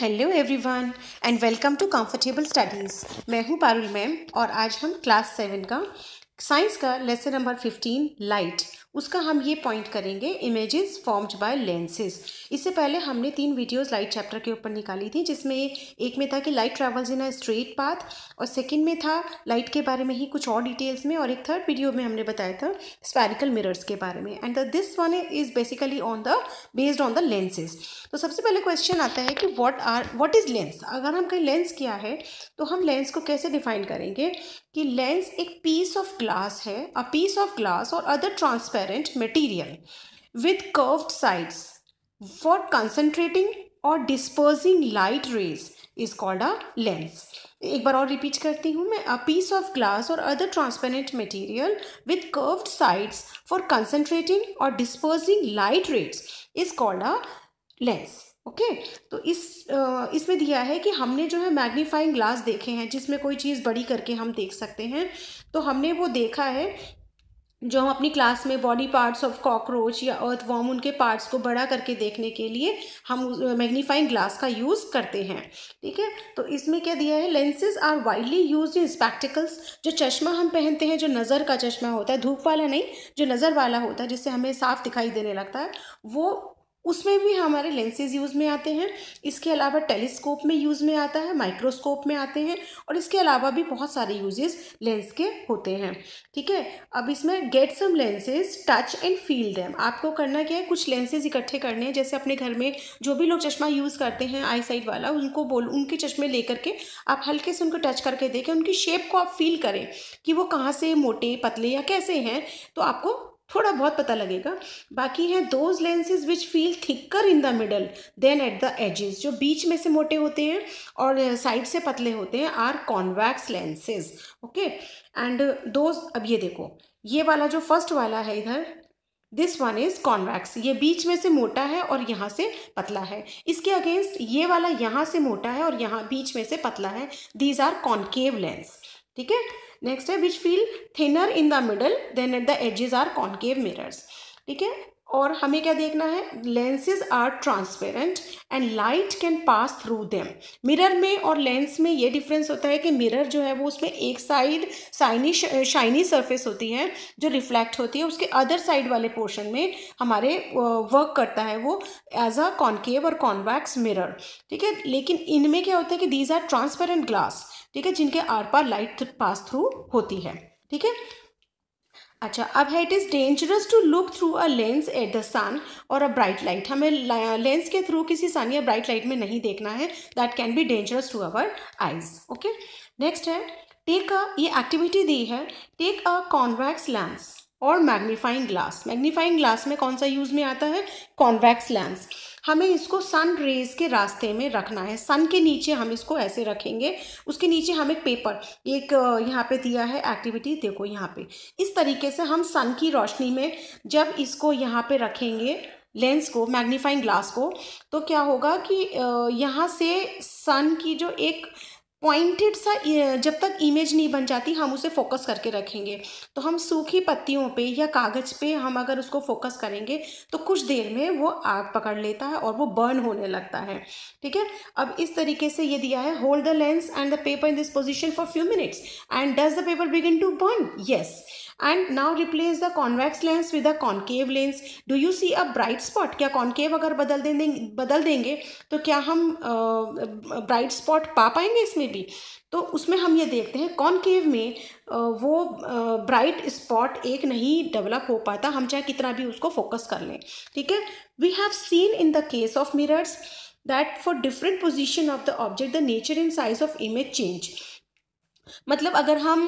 Hello everyone and welcome to comfortable studies मैं हूं Parul ma'am और आज हम क्लास सेवन का साइंस का लेसन नंबर फिफ्टीन लाइट उसका हम ये पॉइंट करेंगे इमेजेस फॉर्म्ड बाय लेंसेज इससे पहले हमने तीन वीडियोस लाइट चैप्टर के ऊपर निकाली थी जिसमें एक में था कि light travels in a straight path और सेकंड में था लाइट के बारे में ही कुछ और डिटेल्स में और एक थर्ड वीडियो में हमने बताया था स्पेरिकल मिरर्स के बारे में and this one is basically on the based on the lenses तो सबसे पहले क्वेश्चन आता है कि what are what is lens अगर हम कहीं लेंस किया है तो हम लेंस को कैसे डिफाइन करेंगे कि लेंस एक पीस ऑफ ग्लास है अ पीस ऑफ ग्लास और other transparent material with curved sides for concentrating और dispersing light rays is called a lens एक बार और रिपीट करती हूँ मैं अ पीस ऑफ ग्लास और other transparent material with curved sides for concentrating और dispersing light rays is called a lens okay okay, तो इस इसमें दिया है कि हमने जो है मैग्नीफाइंग ग्लास देखे हैं जिसमें कोई चीज़ बड़ी करके हम देख सकते हैं तो हमने वो देखा है जो हम अपनी क्लास में बॉडी पार्ट्स ऑफ कॉकरोच या अर्थ वॉर्म उनके पार्ट्स को बड़ा करके देखने के लिए हम मैग्नीफाइंग ग्लास का यूज़ करते हैं ठीक है तो इसमें क्या दिया है lenses are widely used in spectacles जो चश्मा हम पहनते हैं जो नज़र का चश्मा होता है धूप वाला नहीं जो नज़र वाला होता है जिससे हमें साफ दिखाई देने लगता है वो उसमें भी हमारे लेंसेज यूज़ में आते हैं इसके अलावा टेलीस्कोप में यूज़ में आता है माइक्रोस्कोप में आते हैं और इसके अलावा भी बहुत सारे यूजेस लेंस के होते हैं ठीक है अब इसमें get some lenses touch and feel them आपको करना क्या है कुछ लेंसेज इकट्ठे करने हैं जैसे अपने घर में जो भी लोग चश्मा यूज़ करते हैं आई साइड वाला उनको बोल उनके चश्मे ले करके आप हल्के से उनको टच करके देखें उनकी शेप को आप फील करें कि वो कहाँ से मोटे पतले या कैसे हैं तो आपको थोड़ा बहुत पता लगेगा बाकी हैं those lenses which feel thicker in the middle than at the edges जो बीच में से मोटे होते हैं और साइड से पतले होते हैं are convex lenses okay and those अब ये देखो ये वाला जो फर्स्ट वाला है इधर दिस वन इज़ कॉन्वैक्स ये बीच में से मोटा है और यहाँ से पतला है इसके अगेंस्ट ये वाला यहाँ से मोटा है और यहाँ बीच में से पतला है दीज आर कॉन्केव लेंस ठीक है नेक्स्ट है which feel thinner in the middle than at the edges are concave mirrors ठीक है और हमें क्या देखना है lenses are transparent and light can pass through them mirror में और लेंस में ये डिफरेंस होता है कि मिरर जो है वो उसमें एक साइड साइनी शाइनी सरफेस होती है जो रिफ्लेक्ट होती है उसके अदर साइड वाले पोर्शन में हमारे वर्क करता है वो एज अ कॉन्केव और कॉन्वैक्स मिरर ठीक है लेकिन इनमें क्या होता है कि दीज आर ट्रांसपेरेंट ग्लास ठीक है जिनके आर पार लाइट पास थ्रू होती है ठीक है अच्छा अब है it is dangerous to look through a lens at the sun और अ ब्राइट लाइट हमें लेंस के थ्रू किसी सन या ब्राइट लाइट में नहीं देखना है that can be dangerous to our eyes okay next है टेक अ ये एक्टिविटी दी है टेक अ कॉन्वैक्स लेंस और मैग्नीफाइंग ग्लास मैग्नीफाइंग ग्लास में कौन सा यूज़ में आता है कॉन्वैक्स लेंस हमें इसको सन रेज के रास्ते में रखना है सन के नीचे हम इसको ऐसे रखेंगे उसके नीचे हम एक पेपर एक यहाँ पे दिया है एक्टिविटी देखो यहाँ पे इस तरीके से हम सन की रोशनी में जब इसको यहाँ पे रखेंगे लेंस को मैग्नीफाइंग ग्लास को तो क्या होगा कि यहाँ से सन की जो एक पॉइंटेड सा जब तक इमेज नहीं बन जाती हम उसे फोकस करके रखेंगे तो हम सूखी पत्तियों पे या कागज़ पे हम अगर उसको फोकस करेंगे तो कुछ देर में वो आग पकड़ लेता है और वो बर्न होने लगता है ठीक है अब इस तरीके से ये दिया है hold the lens and the paper in this position for few minutes and does the paper begin to burn yes and now replace the convex lens with a concave lens do you see a bright spot क्या concave अगर बदल दे बदल देंगे तो क्या हम bright spot पा पाएंगे इसमें भी तो उसमें हम ये देखते हैं कॉन्केव में वो ब्राइट स्पॉट एक नहीं डेवलप हो पाता हम चाहे कितना भी उसको फोकस कर लें ठीक है we have seen in the case of mirrors that for different position of the object the nature in size of image change मतलब अगर हम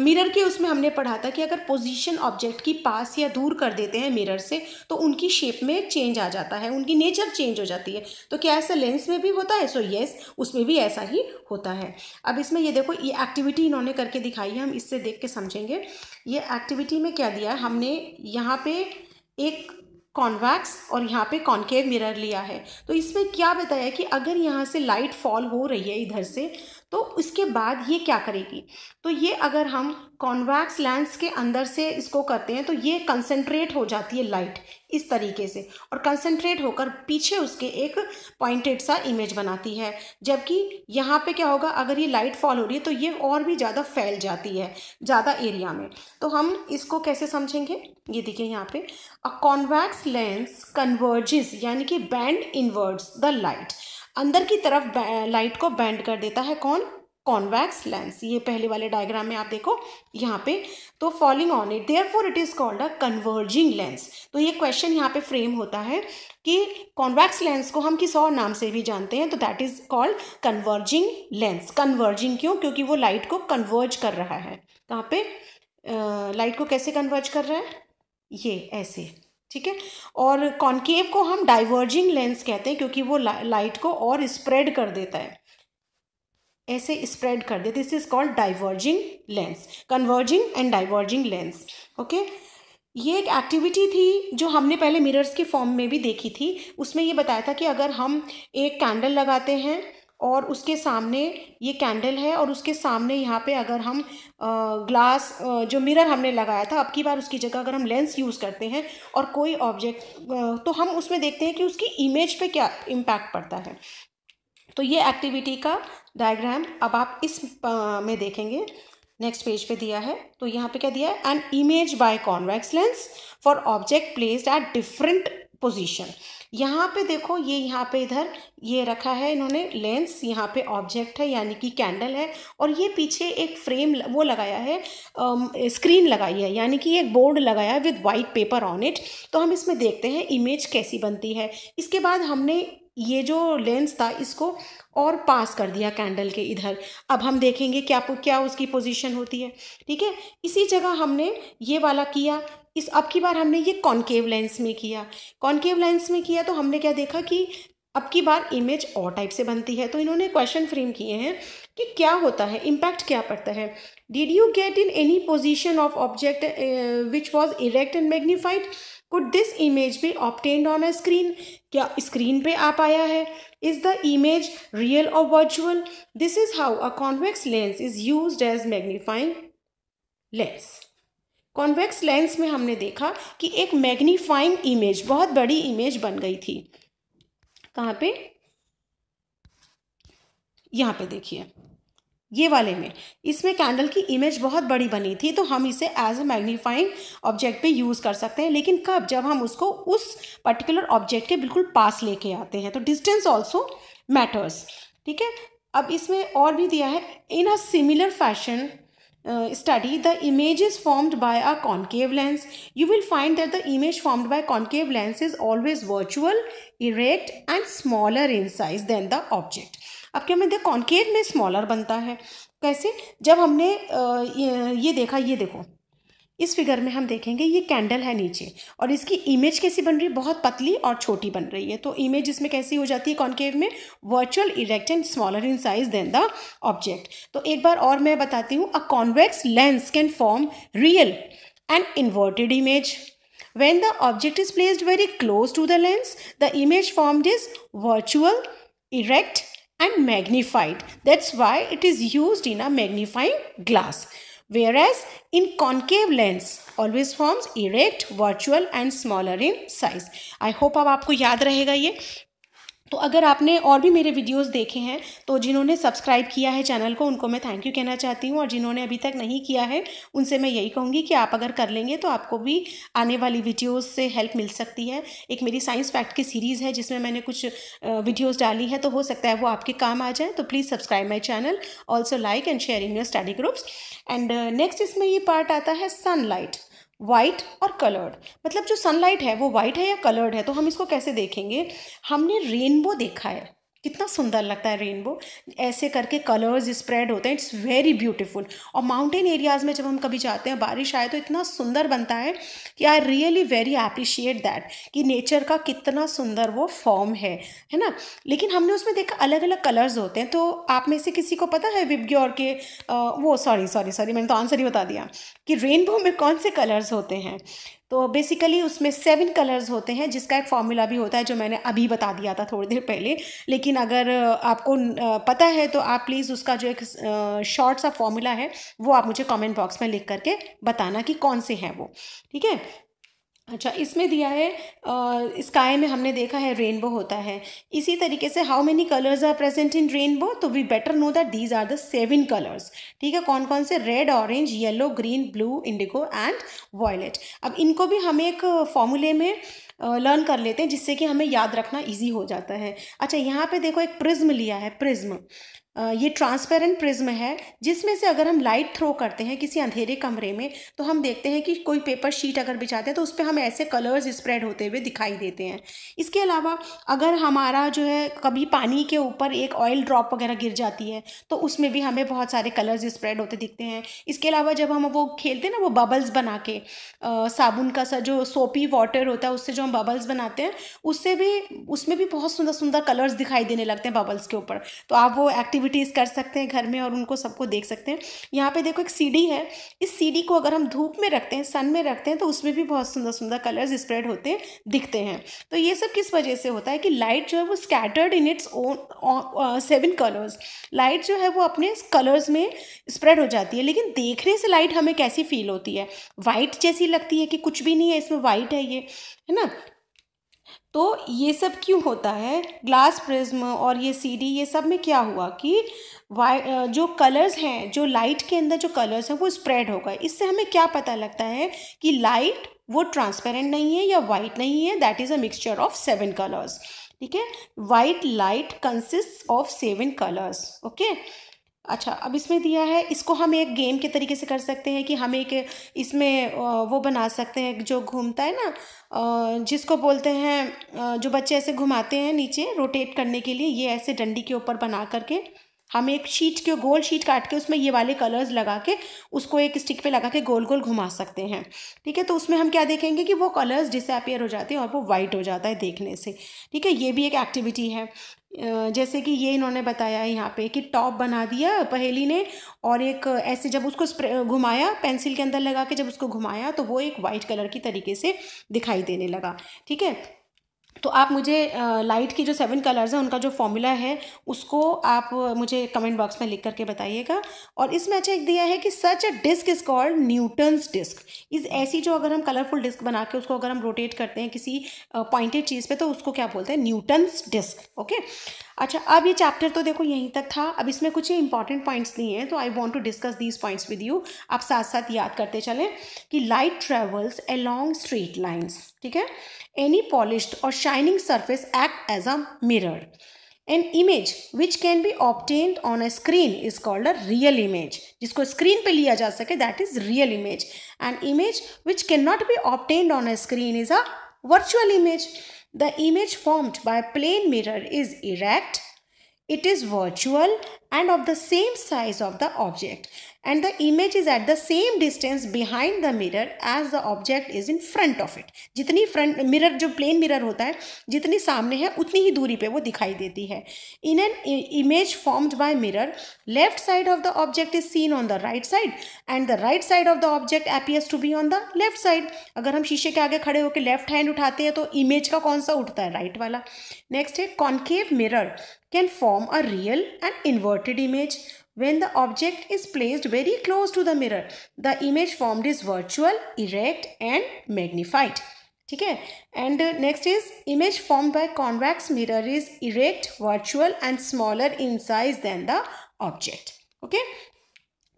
मिरर के उसमें हमने पढ़ा था कि अगर पोजीशन ऑब्जेक्ट की पास या दूर कर देते हैं मिरर से तो उनकी शेप में चेंज आ जाता है उनकी नेचर चेंज हो जाती है तो क्या ऐसा लेंस में भी होता है सो so, येस yes, उसमें भी ऐसा ही होता है अब इसमें ये देखो ये एक्टिविटी इन्होंने करके दिखाई है हम इससे देख के समझेंगे ये एक्टिविटी में क्या दिया हमने यहाँ पर एक कॉन्वैक्स और यहाँ पे कॉन्केव मिरर लिया है तो इसमें क्या बताया कि अगर यहाँ से लाइट फॉल हो रही है इधर से तो उसके बाद ये क्या करेगी तो ये अगर हम कॉन्वैक्स लेंस के अंदर से इसको करते हैं तो ये कंसनट्रेट हो जाती है लाइट इस तरीके से और कंसनट्रेट होकर पीछे उसके एक पॉइंटेड सा इमेज बनाती है जबकि यहाँ पे क्या होगा अगर ये लाइट फॉल हो रही है तो ये और भी ज़्यादा फैल जाती है ज़्यादा एरिया में तो हम इसको कैसे समझेंगे ये देखिए यहाँ पर अ कॉन्वैक्स लेंस कन्वर्जिज यानी कि बैंड इनवर्ड्स द लाइट अंदर की तरफ लाइट को बैंड कर देता है कौन कॉन्वैक्स लेंस ये पहले वाले डायग्राम में आप देखो यहाँ पे तो falling on it therefore it is called a converging lens तो ये क्वेश्चन यहाँ पे फ्रेम होता है कि कॉन्वैक्स लेंस को हम किस और नाम से भी जानते हैं तो that is called converging lens converging क्यों क्योंकि वो लाइट को कन्वर्ज कर रहा है कहाँ पे लाइट को कैसे कन्वर्ज कर रहा है ये ऐसे ठीक है और कॉन्केव को हम डाइवर्जिंग लेंस कहते हैं क्योंकि वो ला, लाइट को और स्प्रेड कर देता है ऐसे स्प्रेड कर देते this is called diverging lens converging and diverging lens okay ये एक एक्टिविटी थी जो हमने पहले मिरर्स के फॉर्म में भी देखी थी उसमें ये बताया था कि अगर हम एक कैंडल लगाते हैं और उसके सामने ये कैंडल है और उसके सामने यहाँ पे अगर हम ग्लास जो मिरर हमने लगाया था अब की बार उसकी जगह अगर हम लेंस यूज़ करते हैं और कोई ऑब्जेक्ट तो हम उसमें देखते हैं कि उसकी इमेज पे क्या इम्पैक्ट पड़ता है तो ये एक्टिविटी का डायग्राम अब आप इस में देखेंगे नेक्स्ट पेज पे दिया है तो यहाँ पे क्या दिया है an image by convex lens for object placed at different position यहाँ पे देखो ये यहाँ पे इधर ये रखा है इन्होंने लेंस यहाँ पे ऑब्जेक्ट है यानी कि कैंडल है और ये पीछे एक फ्रेम वो लगाया है स्क्रीन लगाई है यानी कि एक बोर्ड लगाया है with white paper on it तो हम इसमें देखते हैं इमेज कैसी बनती है इसके बाद हमने ये जो लेंस था इसको और पास कर दिया कैंडल के इधर अब हम देखेंगे क्या क्या उसकी पोजीशन होती है ठीक है इसी जगह हमने ये वाला किया इस अब की बार हमने ये कॉन्केव लेंस में किया कॉन्केव लेंस में किया तो हमने क्या देखा कि अब की बार इमेज और टाइप से बनती है तो इन्होंने क्वेश्चन फ्रेम किए हैं कि क्या होता है इम्पैक्ट क्या पड़ता है did you get in any position of object which was erect and magnified could this image भी ऑप्टेंड ऑन अ स्क्रीन क्या स्क्रीन पे आप आया है इज द इमेज रियल और virtual this is how a convex lens is use as magnifying lens convex lens में हमने देखा कि एक मैग्नीफाइंग इमेज बहुत बड़ी इमेज बन गई थी कहाँ पे यहाँ पे देखिए ये वाले में इसमें कैंडल की इमेज बहुत बड़ी बनी थी तो हम इसे एज अ मैग्नीफाइंग ऑब्जेक्ट पे यूज़ कर सकते हैं लेकिन कब जब हम उसको उस पर्टिकुलर ऑब्जेक्ट के बिल्कुल पास लेके आते हैं तो डिस्टेंस ऑल्सो मैटर्स ठीक है अब इसमें और भी दिया है in a similar fashion uh, study the images formed by a concave lens you will find that the image formed by concave lens is always virtual erect and smaller in size than the object अब क्या मैं देख concave में smaller बनता है कैसे जब हमने ये देखा ये देखो इस फिगर में हम देखेंगे ये कैंडल है नीचे और इसकी इमेज कैसी बन रही है बहुत पतली और छोटी बन रही है तो इमेज इसमें कैसी हो जाती है कॉन्केव में virtual erect and smaller in size than the object तो एक बार और मैं बताती हूँ a convex lens can form real and inverted image when the object is placed very close to the lens the image form is virtual erect and magnified that's why it is use in a magnifying glass Whereas in concave lens always forms erect, virtual and smaller in size. I hope ab aapko yaad rahega ye तो अगर आपने और भी मेरे videos देखे हैं तो जिन्होंने सब्सक्राइब किया है चैनल को उनको मैं थैंक यू कहना चाहती हूँ और जिन्होंने अभी तक नहीं किया है उनसे मैं यही कहूँगी कि आप अगर कर लेंगे तो आपको भी आने वाली वीडियोस से हेल्प मिल सकती है एक मेरी साइंस फैक्ट की सीरीज़ है जिसमें मैंने कुछ वीडियोज़ डाली है तो हो सकता है वो आपके काम आ जाए तो please subscribe my channel also like and share in your study groups and next इसमें ये पार्ट आता है सनलाइट वाइट और कलर्ड मतलब जो सनलाइट है वो वाइट है या कलर्ड है तो हम इसको कैसे देखेंगे हमने रेनबो देखा है कितना सुंदर लगता है रेनबो ऐसे करके कलर्स स्प्रेड होते हैं इट्स वेरी ब्यूटीफुल और माउंटेन एरियाज़ में जब हम कभी जाते हैं बारिश आए तो इतना सुंदर बनता है कि I really very appreciate that कि नेचर का कितना सुंदर वो फॉर्म है है ना लेकिन हमने उसमें देखा अलग अलग कलर्स होते हैं तो आप में से किसी को पता है विबग्योर के आ, वो सॉरी सॉरी सॉरी मैंने तो आंसर ही बता दिया कि रेनबो में कौन से कलर्स होते हैं तो बेसिकली उसमें सेवन कलर्स होते हैं जिसका एक फॉर्मूला भी होता है जो मैंने अभी बता दिया था थोड़ी देर पहले लेकिन अगर आपको पता है तो आप प्लीज़ उसका जो एक शॉर्ट सा फॉर्मूला है वो आप मुझे कमेंट बॉक्स में लिख करके बताना कि कौन से हैं वो ठीक है अच्छा इसमें दिया है स्काई में हमने देखा है रेनबो होता है इसी तरीके से how many colours are present in rainbow तो we better know that these are the seven colours ठीक है कौन कौन से red orange yellow green blue indigo and violet अब इनको भी हम एक फॉर्मूले में लर्न कर लेते हैं जिससे कि हमें याद रखना इजी हो जाता है अच्छा यहाँ पे देखो एक प्रिज्म लिया है प्रिज्म ये ट्रांसपेरेंट प्रिज्म है जिसमें से अगर हम लाइट थ्रो करते हैं किसी अंधेरे कमरे में तो हम देखते हैं कि कोई पेपर शीट अगर बिछाते हैं तो उस पर हम ऐसे कलर्स स्प्रेड होते हुए दिखाई देते हैं इसके अलावा अगर हमारा जो है कभी पानी के ऊपर एक ऑयल ड्रॉप वगैरह गिर जाती है तो उसमें भी हमें बहुत सारे कलर्स स्प्रेड होते दिखते हैं इसके अलावा जब हम वो खेलते हैं ना वो बबल्स बना के आ, साबुन का सा जो सोपी वाटर होता है उससे जो हम बबल्स बनाते हैं उससे भी उसमें भी बहुत सुंदर सुंदर कलर्स दिखाई देने लगते हैं बबल्स के ऊपर तो आप वो एक्टिव एक्टिविटीज़ कर सकते हैं घर में और उनको सबको देख सकते हैं यहाँ पे देखो एक सीडी है इस सीडी को अगर हम धूप में रखते हैं सन में रखते हैं तो उसमें भी बहुत सुंदर सुंदर कलर्स स्प्रेड होते दिखते हैं तो ये सब किस वजह से होता है कि लाइट जो है वो scattered in its own seven colours light जो है वो अपने कलर्स में स्प्रेड हो जाती है लेकिन देखने से लाइट हमें कैसी फील होती है वाइट जैसी लगती है कि कुछ भी नहीं है इसमें वाइट है ये है ना तो ये सब क्यों होता है ग्लास प्रिज्म और ये सीडी ये सब में क्या हुआ कि वाई जो कलर्स हैं जो लाइट के अंदर जो कलर्स हैं वो स्प्रेड हो गए इससे हमें क्या पता लगता है कि लाइट वो ट्रांसपेरेंट नहीं है या वाइट नहीं है that is a mixture of seven colours ठीक है white light consist of seven colours okay अच्छा अब इसमें दिया है इसको हम एक गेम के तरीके से कर सकते हैं कि हम एक इसमें वो बना सकते हैं जो घूमता है ना जिसको बोलते हैं जो बच्चे ऐसे घुमाते हैं नीचे रोटेट करने के लिए ये ऐसे डंडी के ऊपर बना करके हम एक शीट के गोल शीट काट के उसमें ये वाले कलर्स लगा के उसको एक स्टिक पे लगा के गोल गोल घुमा सकते हैं ठीक है तो उसमें हम क्या देखेंगे कि वो कलर्स डिसअपेयर हो जाते हैं और वो वाइट हो जाता है देखने से ठीक है ये भी एक एक्टिविटी है जैसे कि ये इन्होंने बताया यहाँ पे कि टॉप बना दिया पहेली ने और एक ऐसे जब उसको घुमाया पेंसिल के अंदर लगा के जब उसको घुमाया तो वो एक वाइट कलर की तरीके से दिखाई देने लगा ठीक है तो आप मुझे लाइट की जो सेवन कलर्स हैं उनका जो फॉर्मूला है उसको आप मुझे कमेंट बॉक्स में लिख करके बताइएगा और इसमें अच्छा एक दिया है कि such a disk is called Newton's disk इस ऐसी जो अगर हम कलरफुल डिस्क बना के उसको अगर हम रोटेट करते हैं किसी पॉइंटेड चीज़ पे तो उसको क्या बोलते हैं न्यूटन्स डिस्क ओके अच्छा अब ये चैप्टर तो देखो यहीं तक था अब इसमें कुछ ही इंपॉर्टेंट पॉइंट्स नहीं हैं तो I want to discuss these points with you आप साथ साथ याद करते चलें कि light travels along straight lines ठीक है एनी पॉलिश्ड और shining surface act as a mirror an image which can be obtained on a screen is called a real image जिसको स्क्रीन पे लिया जा सके that is real image and image which can not be obtained on a screen is a virtual image the image formed by plane mirror is erect it is virtual and of the same size of the object and the image is at the same distance behind the mirror as the object is in front of it जितनी front mirror जो plane mirror होता है जितनी सामने है उतनी ही दूरी पे वो दिखाई देती है in an image formed by mirror left side of the object is seen on the right side and the right side of the object appears to be on the left side अगर हम शीशे के आगे खड़े होकर left hand उठाते हैं तो इमेज का कौन सा उठता है राइट right वाला नेक्स्ट है concave mirror can form a real and inverted image When the object is placed very close to the mirror, the image formed is virtual, erect and magnified. Okay. And uh, next is image formed by convex mirror is erect, virtual and smaller in size than the object. Okay.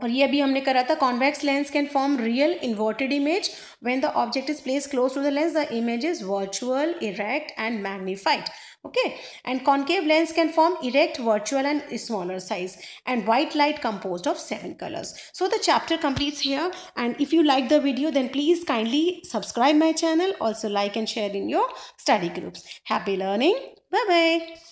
और ये अभी हमने करा था convex lens can form real inverted image when the object is place close to the lens the image is virtual erect and magnified okay and concave lens can form erect virtual and smaller size and white light compose of seven colours so the chapter completes here and if you like the video then please kindly subscribe my channel also like and share in your study groups happy learning bye bye